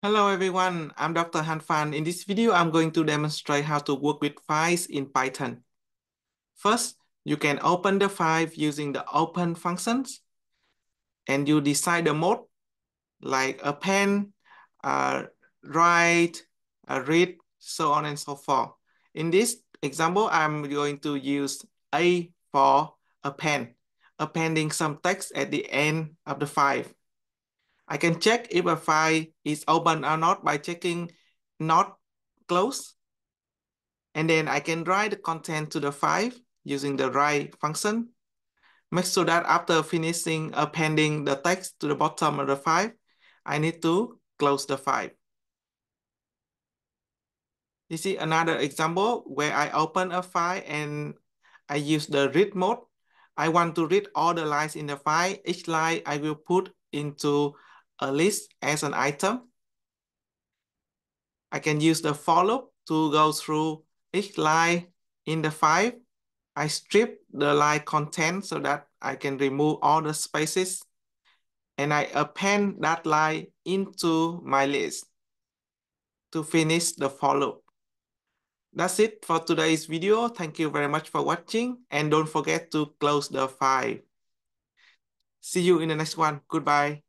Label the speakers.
Speaker 1: Hello everyone, I'm Dr. Han Fan. In this video, I'm going to demonstrate how to work with files in Python. First, you can open the file using the open functions and you decide the mode like append, uh, write, a read, so on and so forth. In this example, I'm going to use A for append, appending some text at the end of the file. I can check if a file is open or not by checking not close. And then I can write the content to the file using the write function. Make sure that after finishing appending the text to the bottom of the file, I need to close the file. This is another example where I open a file and I use the read mode. I want to read all the lines in the file. Each line I will put into a list as an item. I can use the for loop to go through each line in the file. I strip the line content so that I can remove all the spaces and I append that line into my list to finish the for loop. That's it for today's video. Thank you very much for watching and don't forget to close the file. See you in the next one. Goodbye.